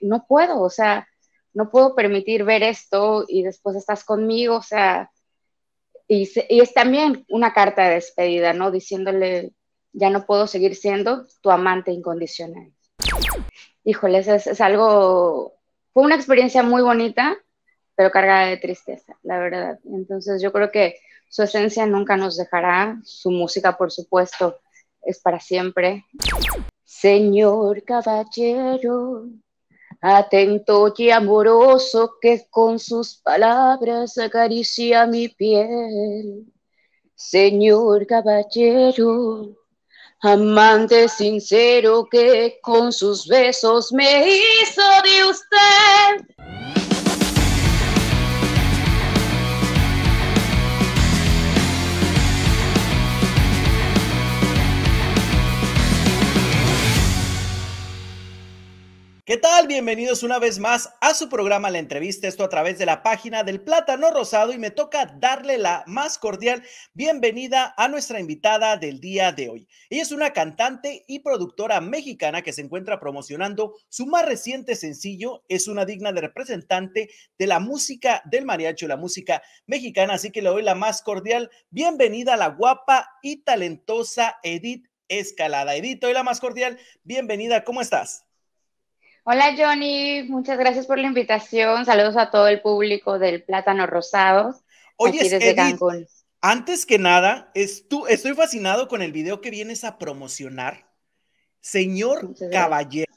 no puedo, o sea, no puedo permitir ver esto y después estás conmigo, o sea, y, es también una carta de despedida, ¿no? Diciéndole, ya no puedo seguir siendo tu amante incondicional. Híjoles, es, es algo, fue una experiencia muy bonita, pero cargada de tristeza, la verdad. Entonces yo creo que su esencia nunca nos dejará, su música por supuesto es para siempre. Señor caballero, atento y amoroso que con sus palabras acaricia mi piel. Señor caballero, amante sincero que con sus besos me hizo de usted ¿Qué tal? Bienvenidos una vez más a su programa La Entrevista, esto a través de la página del Plátano Rosado y me toca darle la más cordial bienvenida a nuestra invitada del día de hoy. Ella es una cantante y productora mexicana que se encuentra promocionando su más reciente sencillo, es una digna de representante de la música del mariacho, la música mexicana, así que le doy la más cordial bienvenida a la guapa y talentosa Edith Escalada. Edith, doy la más cordial bienvenida, ¿cómo estás? Hola Johnny, muchas gracias por la invitación. Saludos a todo el público del Plátano Rosado. Oye, aquí desde Antes que nada, estoy fascinado con el video que vienes a promocionar. Señor Caballero,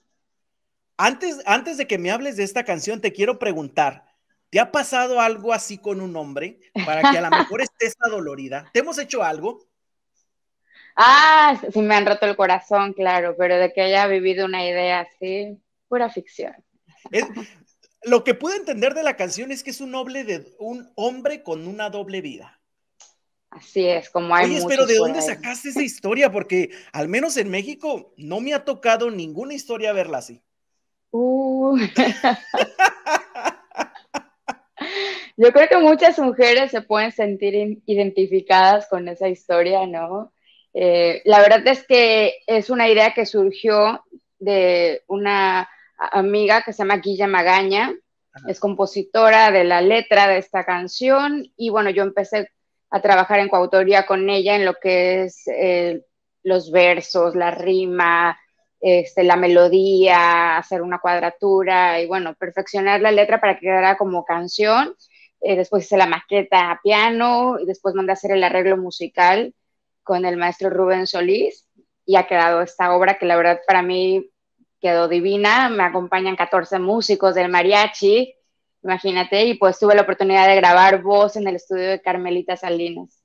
antes, antes de que me hables de esta canción, te quiero preguntar, ¿te ha pasado algo así con un hombre para que a lo mejor estés dolorida? ¿Te hemos hecho algo? Ah, sí me han roto el corazón, claro, pero de que haya vivido una idea así, pura ficción. lo que pude entender de la canción es que es un noble de un hombre con una doble vida. Así es, como hay. Oye, pero ¿de dónde sacaste esa historia? Porque al menos en México no me ha tocado ninguna historia verla así. Uh. Yo creo que muchas mujeres se pueden sentir identificadas con esa historia, ¿no? Eh, la verdad es que es una idea que surgió de una amiga que se llama Guilla Magaña, es compositora de la letra de esta canción y bueno, yo empecé a trabajar en coautoría con ella en lo que es eh, los versos, la rima, este, la melodía, hacer una cuadratura y bueno, perfeccionar la letra para que quedara como canción. Eh, después hice la maqueta a piano y después mandé a hacer el arreglo musical con el maestro Rubén Solís y ha quedado esta obra que la verdad para mí quedó divina, me acompañan 14 músicos del mariachi, imagínate, y pues tuve la oportunidad de grabar voz en el estudio de Carmelita Salinas.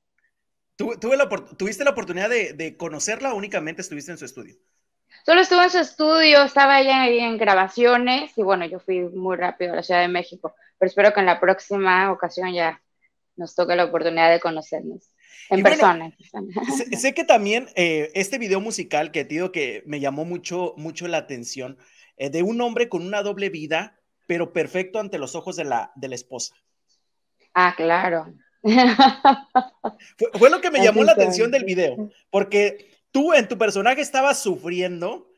¿Tuviste la oportunidad de, conocerla o únicamente estuviste en su estudio? Solo estuve en su estudio, estaba ella ahí en grabaciones y bueno, yo fui muy rápido a la Ciudad de México, pero espero que en la próxima ocasión ya nos toque la oportunidad de conocernos. En, persona, Sé, que también eh, este video musical que te digo que me llamó mucho, mucho la atención, eh, de un hombre con una doble vida, pero perfecto ante los ojos de la, de la esposa. Ah, claro. fue, lo que me llamó la atención del video, porque tú en tu personaje estabas sufriendo,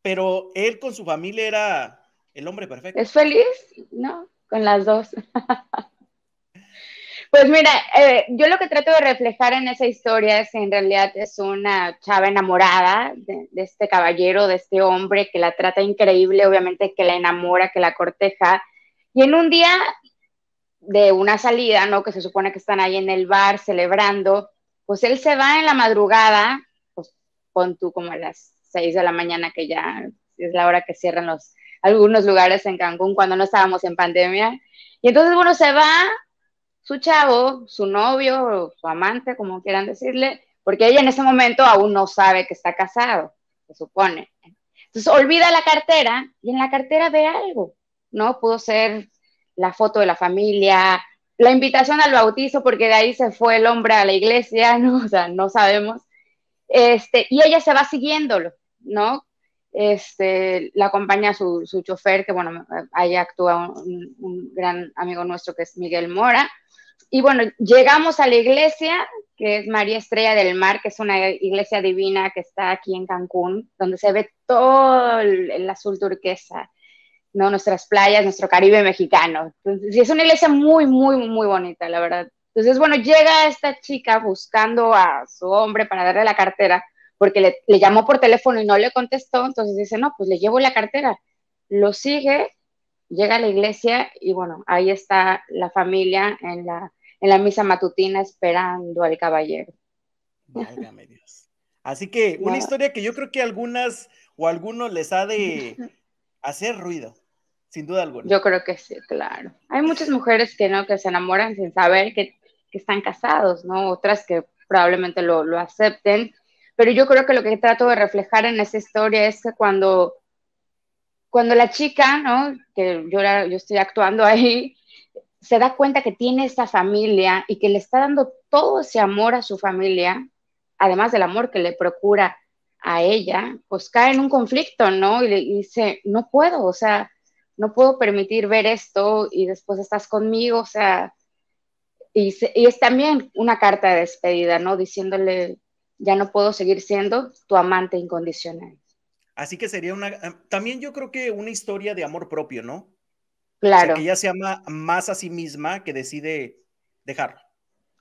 pero él con su familia era el hombre perfecto. ¿Es feliz? No, con las dos. Pues mira, eh, yo lo que trato de reflejar en esa historia es que en realidad es una chava enamorada de, este caballero, de este hombre que la trata increíble, obviamente que la enamora, que la corteja. Y en un día de una salida, ¿no? Que se supone que están ahí en el bar celebrando, pues él se va en la madrugada, pues pon tú como a las 6 de la mañana, que ya es la hora que cierran los, algunos lugares en Cancún cuando no estábamos en pandemia. Y entonces, bueno, se va, su chavo, su novio, su amante, como quieran decirle, porque ella en ese momento aún no sabe que está casado, se supone. Entonces olvida la cartera y en la cartera ve algo, ¿no? Pudo ser la foto de la familia, la invitación al bautizo, porque de ahí se fue el hombre a la iglesia, ¿no? O sea, no sabemos. Este, y ella se va siguiéndolo, ¿no? Este, la acompaña su, su chofer, que bueno, ahí actúa un, gran amigo nuestro que es Miguel Mora, y bueno, llegamos a la iglesia, que es María Estrella del Mar, que es una iglesia divina que está aquí en Cancún, donde se ve todo el, azul turquesa, ¿no? Nuestras playas, nuestro Caribe mexicano. Entonces, es una iglesia muy, muy, muy bonita, la verdad. Entonces, bueno, llega esta chica buscando a su hombre para darle la cartera, porque le, le llamó por teléfono y no le contestó, entonces dice, no, pues le llevo la cartera. Lo sigue llega a la iglesia y bueno, ahí está la familia en la, en la misa matutina esperando al caballero. Dios. Así que una historia que yo creo que algunas o algunos les ha de hacer ruido, sin duda alguna. Yo creo que sí, claro. Hay muchas mujeres que no, que se enamoran sin saber que, están casados, ¿no? Otras que probablemente lo, lo acepten, pero yo creo que lo que trato de reflejar en esa historia es que cuando cuando la chica, ¿no? Que yo, yo estoy actuando ahí, se da cuenta que tiene esta familia y que le está dando todo ese amor a su familia, además del amor que le procura a ella, pues cae en un conflicto, ¿no? Y le dice, no puedo, o sea, no puedo permitir ver esto y después estás conmigo, o sea, y, y es también una carta de despedida, ¿no? Diciéndole, ya no puedo seguir siendo tu amante incondicional. Así que sería una, ah, también yo creo que una historia de amor propio, ¿no? Claro. que ella se ama más a sí misma que decide dejarlo.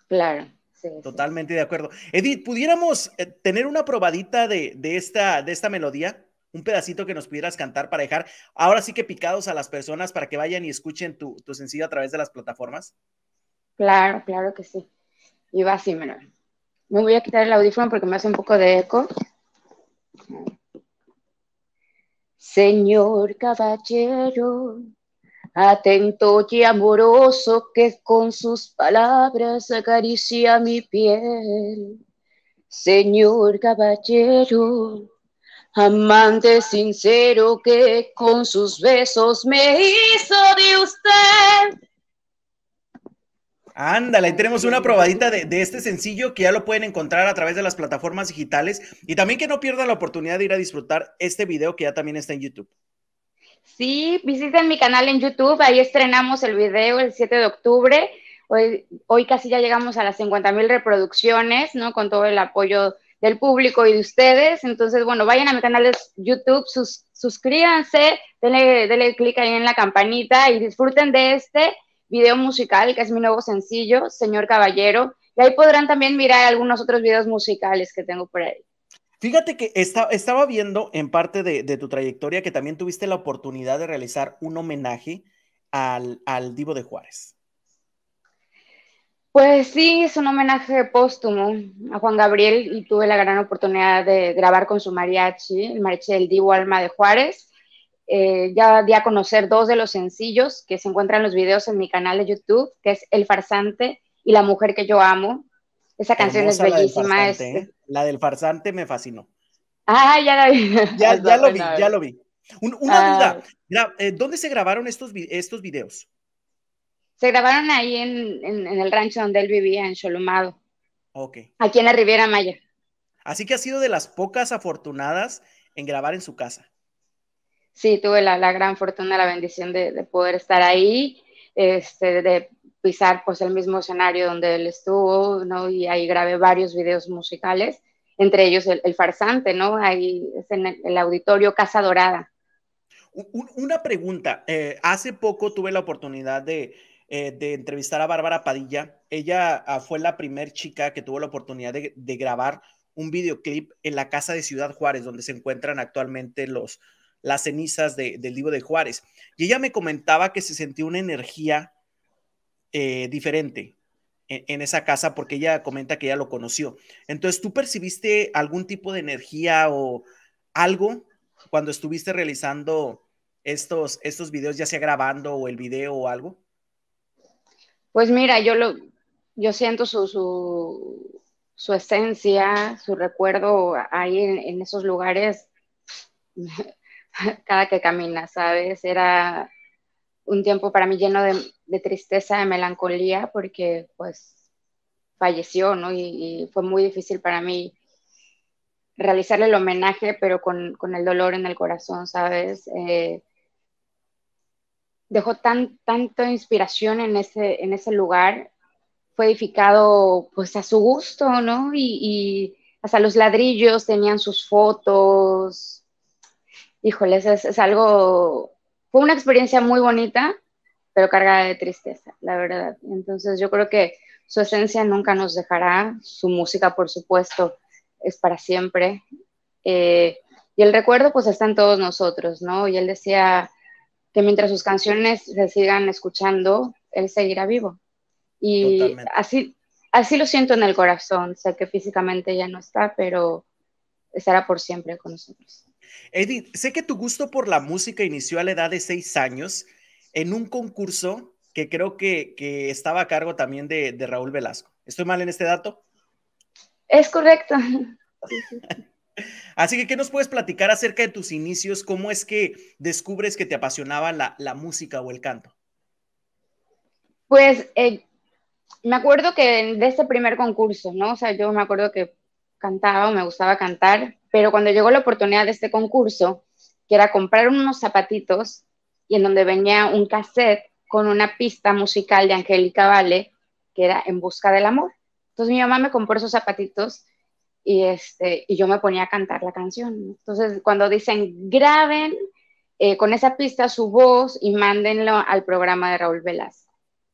Claro. Sí, Totalmente de acuerdo. Edith, ¿pudiéramos eh, tener una probadita de, esta, de esta melodía? Un pedacito que nos pudieras cantar para dejar ahora sí que picados a las personas para que vayan y escuchen tu, sencillo a través de las plataformas. Claro, claro que sí. Y va así, menor. Me voy a quitar el audífono porque me hace un poco de eco. Señor caballero, atento y amoroso que con sus palabras acaricia mi piel. Señor caballero, amante sincero que con sus besos me hizo de usted Ándale, ahí tenemos una probadita de, este sencillo que ya lo pueden encontrar a través de las plataformas digitales y también que no pierdan la oportunidad de ir a disfrutar este video que ya también está en YouTube. Sí, visiten mi canal en YouTube, ahí estrenamos el video el 7 de octubre. Hoy, casi ya llegamos a las 50 mil reproducciones, ¿no? Con todo el apoyo del público y de ustedes. Entonces, bueno, vayan a mi canal de YouTube, suscríbanse, denle, denle clic ahí en la campanita y disfruten de este video musical, que es mi nuevo sencillo, Señor Caballero. Y ahí podrán también mirar algunos otros videos musicales que tengo por ahí. Fíjate que estaba viendo en parte de, tu trayectoria que también tuviste la oportunidad de realizar un homenaje al, al Divo de Juárez. Pues sí, es un homenaje póstumo a Juan Gabriel y tuve la gran oportunidad de grabar con su mariachi, el mariachi del Divo Alma de Juárez. Eh, ya di a conocer dos de los sencillos que se encuentran en los videos en mi canal de YouTube, que es El Farsante y La Mujer que yo amo. Esa canción es bellísima. La del, farsante, ¿eh? la del farsante me fascinó. Ah, ya la vi. Ya, lo vi, ya eh. lo vi. una ah. duda, ¿dónde se grabaron estos, estos videos? Se grabaron ahí en, en el rancho donde él vivía, en Cholumado. Ok. Aquí en la Riviera Maya. Así que ha sido de las pocas afortunadas en grabar en su casa sí, tuve la, gran fortuna, la bendición de, poder estar ahí, este, de pisar pues el mismo escenario donde él estuvo, ¿no? Y ahí grabé varios videos musicales, entre ellos el, farsante, ¿no? Ahí es en el, auditorio Casa Dorada. Una pregunta. Eh, hace poco tuve la oportunidad de, eh, entrevistar a Bárbara Padilla. Ella ah, fue la primer chica que tuvo la oportunidad de, de, grabar un videoclip en la casa de Ciudad Juárez, donde se encuentran actualmente los, las cenizas del libro de Juárez. Y ella me comentaba que se sentía una energía eh, diferente en, esa casa porque ella comenta que ella lo conoció. Entonces, ¿tú percibiste algún tipo de energía o algo cuando estuviste realizando estos, estos videos, ya sea grabando o el video o algo? Pues mira, yo lo, yo siento su, su, su esencia, su recuerdo ahí en, en esos lugares cada que camina, ¿sabes? Era un tiempo para mí lleno de, tristeza, de melancolía, porque pues falleció, ¿no? Y, fue muy difícil para mí realizarle el homenaje, pero con, el dolor en el corazón, ¿sabes? Eh, dejó tan, tanta inspiración en ese, en ese lugar, fue edificado pues a su gusto, ¿no? y hasta los ladrillos tenían sus fotos, híjoles, es, algo, fue una experiencia muy bonita, pero cargada de tristeza, la verdad. Entonces yo creo que su esencia nunca nos dejará, su música, por supuesto, es para siempre. Eh, y el recuerdo, pues, está en todos nosotros, ¿no? Y él decía que mientras sus canciones se sigan escuchando, él seguirá vivo. Y así, así lo siento en el corazón, sé que físicamente ya no está, pero estará por siempre con nosotros. Edith, sé que tu gusto por la música inició a la edad de seis años en un concurso que creo que, estaba a cargo también de, Raúl Velasco. ¿Estoy mal en este dato? Es correcto. Así que, ¿qué nos puedes platicar acerca de tus inicios? ¿Cómo es que descubres que te apasionaba la, música o el canto? Pues eh, me acuerdo que de ese primer concurso, ¿no? O sea, yo me acuerdo que cantaba o me gustaba cantar, pero cuando llegó la oportunidad de este concurso, que era comprar unos zapatitos y en donde venía un cassette con una pista musical de Angélica Vale, que era En Busca del Amor. Entonces mi mamá me compró esos zapatitos y, este, y yo me ponía a cantar la canción. Entonces cuando dicen graben eh, con esa pista su voz y mándenlo al programa de Raúl Velas.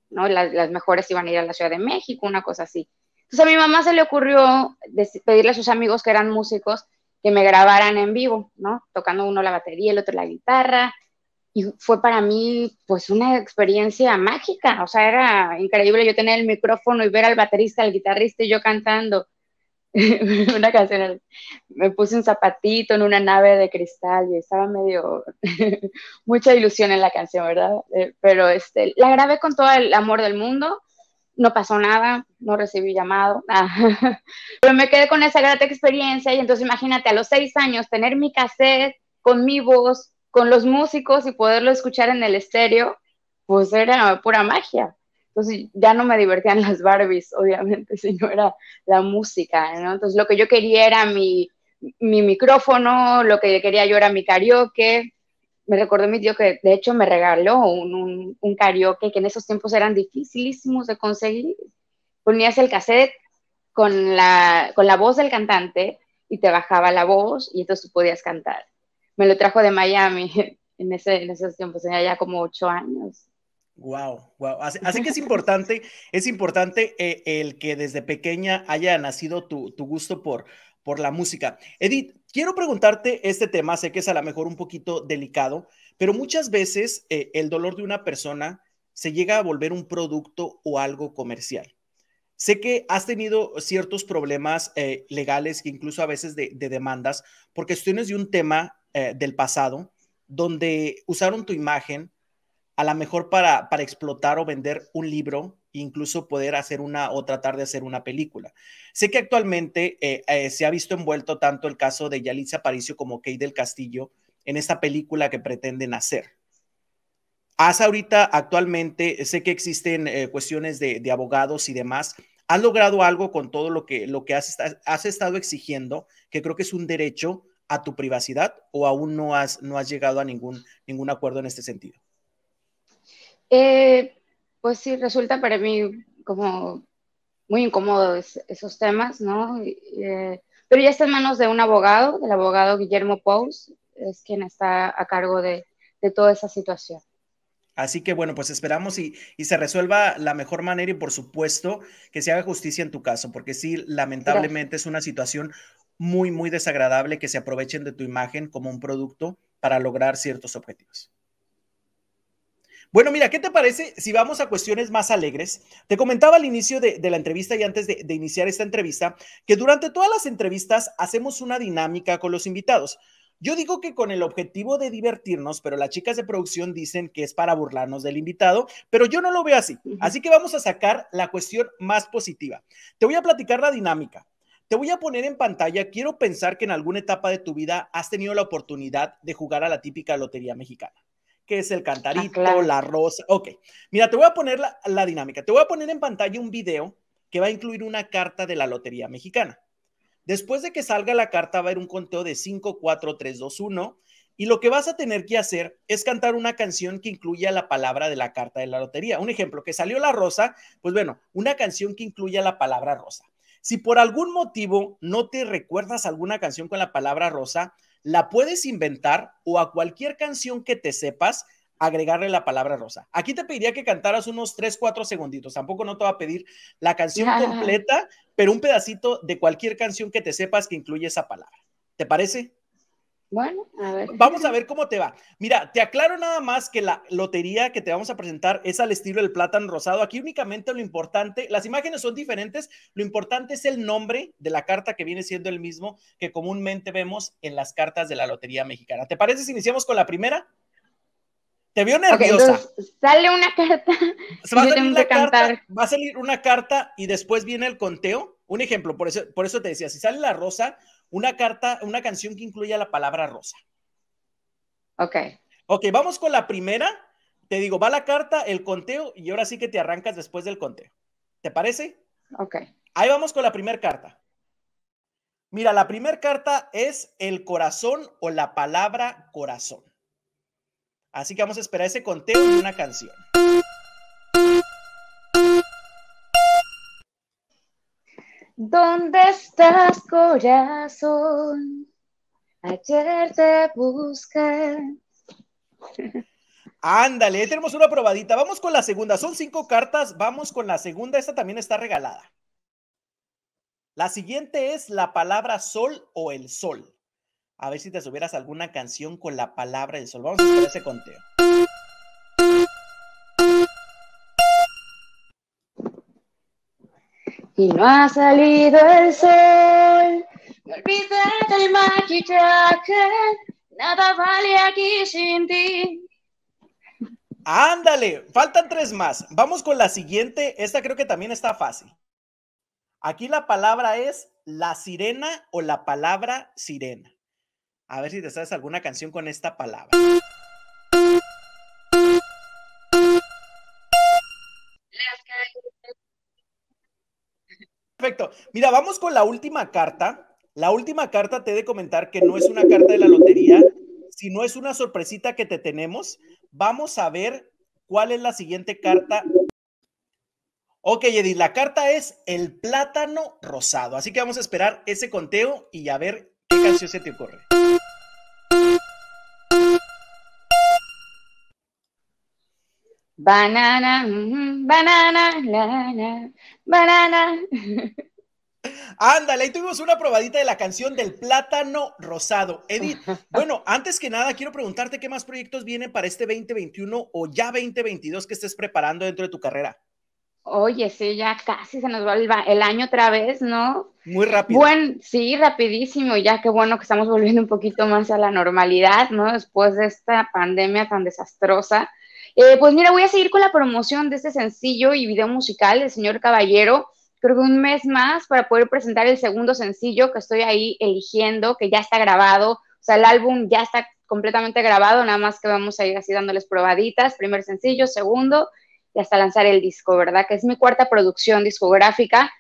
¿no? Las, las, mejores iban a ir a la Ciudad de México, una cosa así. Entonces a mi mamá se le ocurrió pedirle a sus amigos que eran músicos que me grabaran en vivo, ¿no? Tocando uno la batería, el otro la guitarra. Y fue para mí, pues, una experiencia mágica. O sea, era increíble yo tener el micrófono y ver al baterista, al guitarrista y yo cantando una canción. Me puse un zapatito en una nave de cristal y estaba medio. mucha ilusión en la canción, ¿verdad? Eh, pero este, la grabé con todo el amor del mundo no pasó nada, no recibí llamado, nada. Ah, pero me quedé con esa grata experiencia y entonces imagínate a los seis años tener mi cassette con mi voz, con los músicos y poderlo escuchar en el estéreo, pues era pura magia. Entonces ya no me divertían las Barbies, obviamente, sino era la música, ¿no? Entonces lo que yo quería era mi, mi micrófono, lo que quería yo era mi karaoke, me recordó mi tío que de hecho me regaló un, un, karaoke que en esos tiempos eran dificilísimos de conseguir. Ponías el cassette con la, con la voz del cantante y te bajaba la voz y entonces tú podías cantar. Me lo trajo de Miami en, ese, en esos tiempos, tenía ya como ocho años. Wow, wow. Así, que es importante, es importante eh, el que desde pequeña haya nacido tu, tu gusto por, por la música. Edith, Quiero preguntarte este tema, sé que es a lo mejor un poquito delicado, pero muchas veces eh, el dolor de una persona se llega a volver un producto o algo comercial. Sé que has tenido ciertos problemas eh, legales, que incluso a veces de, demandas, por cuestiones de un tema eh, del pasado, donde usaron tu imagen a lo mejor para, para explotar o vender un libro, incluso poder hacer una o tratar de hacer una película. Sé que actualmente eh, eh, se ha visto envuelto tanto el caso de Yalitza Aparicio como Kate del Castillo en esta película que pretenden hacer. ¿Has ahorita, actualmente, sé que existen eh, cuestiones de, abogados y demás. ¿Has logrado algo con todo lo que, lo que has, has estado exigiendo, que creo que es un derecho a tu privacidad, o aún no has, no has llegado a ningún, ningún acuerdo en este sentido? Eh, pues sí, resulta para mí como muy incómodo esos temas, ¿no? Eh, pero ya está en manos de un abogado, del abogado Guillermo Pous, es quien está a cargo de, toda esa situación. Así que bueno, pues esperamos y, se resuelva la mejor manera y por supuesto que se haga justicia en tu caso, porque sí, lamentablemente es una situación muy, muy desagradable que se aprovechen de tu imagen como un producto para lograr ciertos objetivos. Bueno, mira, ¿qué te parece si vamos a cuestiones más alegres? Te comentaba al inicio de, la entrevista y antes de iniciar esta entrevista que durante todas las entrevistas hacemos una dinámica con los invitados. Yo digo que con el objetivo de divertirnos, pero las chicas de producción dicen que es para burlarnos del invitado, pero yo no lo veo así. Así que vamos a sacar la cuestión más positiva. Te voy a platicar la dinámica. Te voy a poner en pantalla, quiero pensar que en alguna etapa de tu vida has tenido la oportunidad de jugar a la típica lotería mexicana que es el ah, cantarito, la rosa. Ok, mira, te voy a poner la, la, dinámica. Te voy a poner en pantalla un video que va a incluir una carta de la Lotería Mexicana. Después de que salga la carta va a haber un conteo de 5, 4, 3, 2, 1 y lo que vas a tener que hacer es cantar una canción que incluya la palabra de la carta de la lotería. Un ejemplo, que salió la rosa, pues bueno, una canción que incluya la palabra rosa. Si por algún motivo no te recuerdas alguna canción con la palabra rosa, la puedes inventar o a cualquier canción que te sepas agregarle la palabra rosa. Aquí te pediría que cantaras unos 3, 4 segunditos. Tampoco no te va a pedir la canción completa, pero un pedacito de cualquier canción que te sepas que incluye esa palabra. ¿Te parece? Bueno, a ver. Vamos a ver cómo te va. Mira, te aclaro nada más que la lotería que te vamos a presentar es al estilo del plátano rosado. Aquí únicamente lo importante, las imágenes son diferentes, lo importante es el nombre de la carta que viene siendo el mismo que comúnmente vemos en las cartas de la lotería mexicana. ¿Te parece si iniciamos con la primera? Te veo nerviosa. sale una carta. Va, a carta va a salir una carta y después viene el conteo. Un ejemplo, por eso, por eso te decía, si sale la rosa, una carta, una canción que incluya la palabra rosa. Ok. Ok, vamos con la primera. Te digo, va la carta, el conteo y ahora sí que te arrancas después del conteo. ¿Te parece? Ok. Ahí vamos con la primera carta. Mira, la primera carta es el corazón o la palabra corazón. Así que vamos a esperar ese conteo y una canción. ¿Dónde estás, corazón? Ayer te busqué. Ándale, tenemos una probadita. Vamos con la segunda. Son cinco cartas. Vamos con la segunda. Esta también está regalada. La siguiente es la palabra sol o el sol. A ver si te subieras alguna canción con la palabra del sol. Vamos a hacer ese conteo. y no ha salido el sol. No olvides del nada vale aquí sin ti. Ándale, faltan tres más. Vamos con la siguiente. Esta creo que también está fácil. Aquí la palabra es la sirena o la palabra sirena. A ver si te sabes alguna canción con esta palabra. perfecto. Mira, vamos con la última carta. La última carta te he de comentar que no es una carta de la lotería, sino es una sorpresita que te tenemos. Vamos a ver cuál es la siguiente carta. Ok, Edith, la carta es el plátano rosado. Así que vamos a esperar ese conteo y a ver qué canción se te ocurre. Banana, banana, banana, banana. Ándale, ahí tuvimos una probadita de la canción del plátano rosado. Edith, bueno, antes que nada, quiero preguntarte qué más proyectos vienen para este 2021 o ya 2022 que estés preparando dentro de tu carrera. Oye, sí, ya casi se nos va el, año otra vez, ¿no? Muy rápido. Bueno, sí, rapidísimo, ya qué bueno que estamos volviendo un poquito más a la normalidad, ¿no? Después de esta pandemia tan desastrosa eh, pues mira, voy a seguir con la promoción de este sencillo y video musical del señor Caballero. Creo que un mes más para poder presentar el segundo sencillo que estoy ahí eligiendo, que ya está grabado. O sea, el álbum ya está completamente grabado, nada más que vamos a ir así dándoles probaditas, primer sencillo, segundo, y hasta lanzar el disco, ¿verdad? Que es mi cuarta producción discográfica.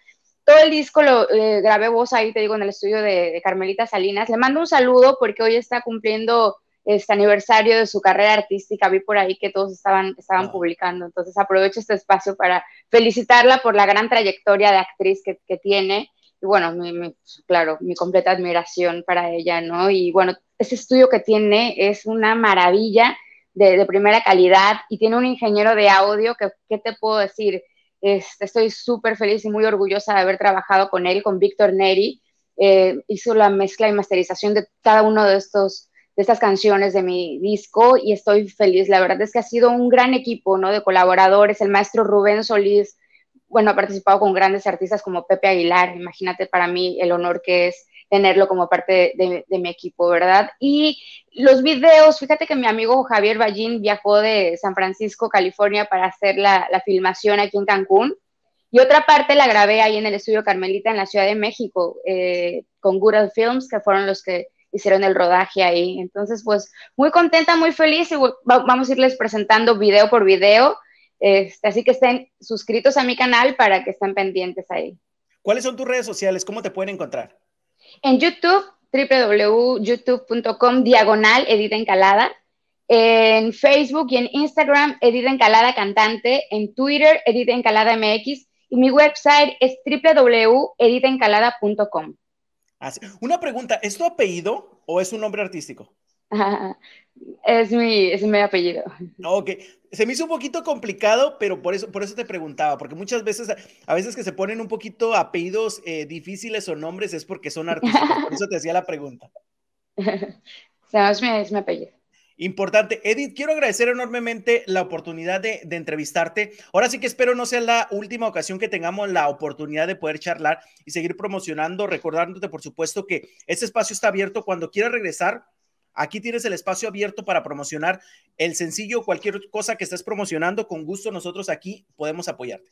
Todo el disco lo eh, grabé vos ahí, te digo, en el estudio de Carmelita Salinas. Le mando un saludo porque hoy está cumpliendo este aniversario de su carrera artística, vi por ahí que todos estaban, estaban ah. publicando, entonces aprovecho este espacio para felicitarla por la gran trayectoria de actriz que, que tiene y bueno, mi, claro, mi completa admiración para ella, ¿no? Y bueno, ese estudio que tiene es una maravilla de, primera calidad y tiene un ingeniero de audio que, ¿qué te puedo decir? Este, estoy súper feliz y muy orgullosa de haber trabajado con él, con Víctor Neri. Eh, hizo la mezcla y masterización de cada uno de estos de estas canciones de mi disco y estoy feliz. La verdad es que ha sido un gran equipo, ¿no? De colaboradores, el maestro Rubén Solís, bueno, ha participado con grandes artistas como Pepe Aguilar, imagínate para mí el honor que es tenerlo como parte de, mi equipo, ¿verdad? Y los videos, fíjate que mi amigo Javier Ballín viajó de San Francisco, California, para hacer la, filmación aquí en Cancún. Y otra parte la grabé ahí en el estudio Carmelita en la Ciudad de México eh, con google Films, que fueron los que hicieron el rodaje ahí. Entonces, pues muy contenta, muy feliz y vamos a irles presentando video por video. Este, así que estén suscritos a mi canal para que estén pendientes ahí. ¿Cuáles son tus redes sociales? ¿Cómo te pueden encontrar? En YouTube, www.youtube.com diagonal Edith Encalada. En Facebook y en Instagram, Edith Encalada Cantante. En Twitter, Edith Encalada MX. Y mi website es www.editencalada.com. Una pregunta, ¿es tu apellido o es un nombre artístico? es, mi, es mi apellido. Ok, se me hizo un poquito complicado, pero por eso, por eso te preguntaba, porque muchas veces, a veces que se ponen un poquito apellidos eh, difíciles o nombres es porque son artísticos, por eso te hacía la pregunta. no, es mi, es mi apellido importante. Edith, quiero agradecer enormemente la oportunidad de, entrevistarte. Ahora sí que espero no sea la última ocasión que tengamos la oportunidad de poder charlar y seguir promocionando, recordándote, por supuesto, que este espacio está abierto cuando quieras regresar. Aquí tienes el espacio abierto para promocionar el sencillo, cualquier cosa que estés promocionando, con gusto nosotros aquí podemos apoyarte.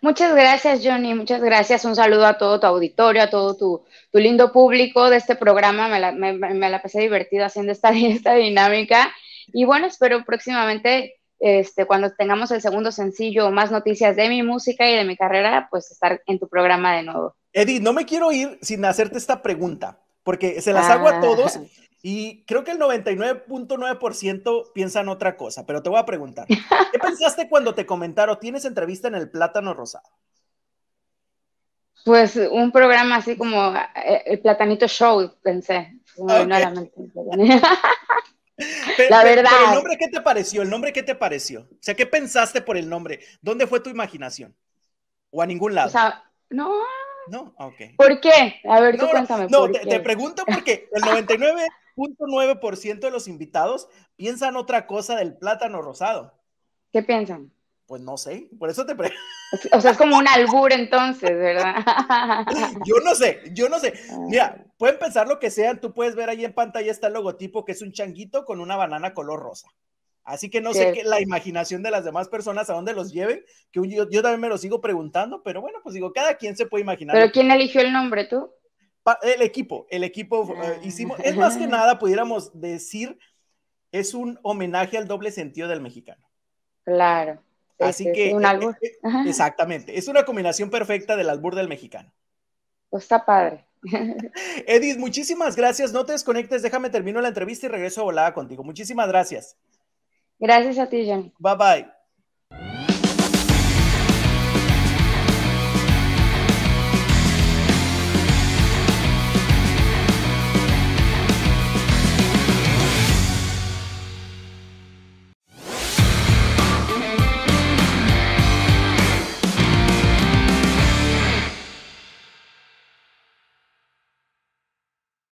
Muchas gracias, Johnny. Muchas gracias. Un saludo a todo tu auditorio, a todo tu, lindo público de este programa. Me la, pasé divertido haciendo esta, esta dinámica. Y bueno, espero próximamente, este, cuando tengamos el segundo sencillo o más noticias de mi música y de mi carrera, pues estar en tu programa de nuevo. Eddie, no me quiero ir sin hacerte esta pregunta, porque se las hago a ah. todos Y creo que el 99.9% piensan otra cosa, pero te voy a preguntar, ¿qué pensaste cuando te comentaron, tienes entrevista en el plátano rosado? Pues un programa así como eh, el platanito show, pensé. la, verdad. el nombre, ¿qué te pareció? ¿El nombre qué te pareció? O sea, ¿qué pensaste por el nombre? ¿Dónde fue tu imaginación? ¿O a ningún lado? O sea, no, no, ok. ¿Por qué? A ver, cuéntame. No, te, te, pregunto porque el 99 ciento de los invitados piensan otra cosa del plátano rosado. ¿Qué piensan? Pues no sé, por eso te pregunto. O sea, es como un albur entonces, ¿verdad? yo no sé, yo no sé. Ah. Mira, pueden pensar lo que sean, tú puedes ver ahí en pantalla está el logotipo que es un changuito con una banana color rosa. Así que no sé qué la imaginación de las demás personas a dónde los lleven, que yo, yo, también me lo sigo preguntando, pero bueno, pues digo, cada quien se puede imaginar. ¿Pero quién eligió el nombre, tú? el equipo, el equipo eh, ah. hicimos, es más que nada, pudiéramos decir, es un homenaje al doble sentido del mexicano. Claro. Así que... un eh, eh, exactamente, es una combinación perfecta del albur del mexicano. Pues está padre. Edith, muchísimas gracias. No te desconectes, déjame termino la entrevista y regreso a volada contigo. Muchísimas gracias. Gracias a ti, Jan. Bye bye.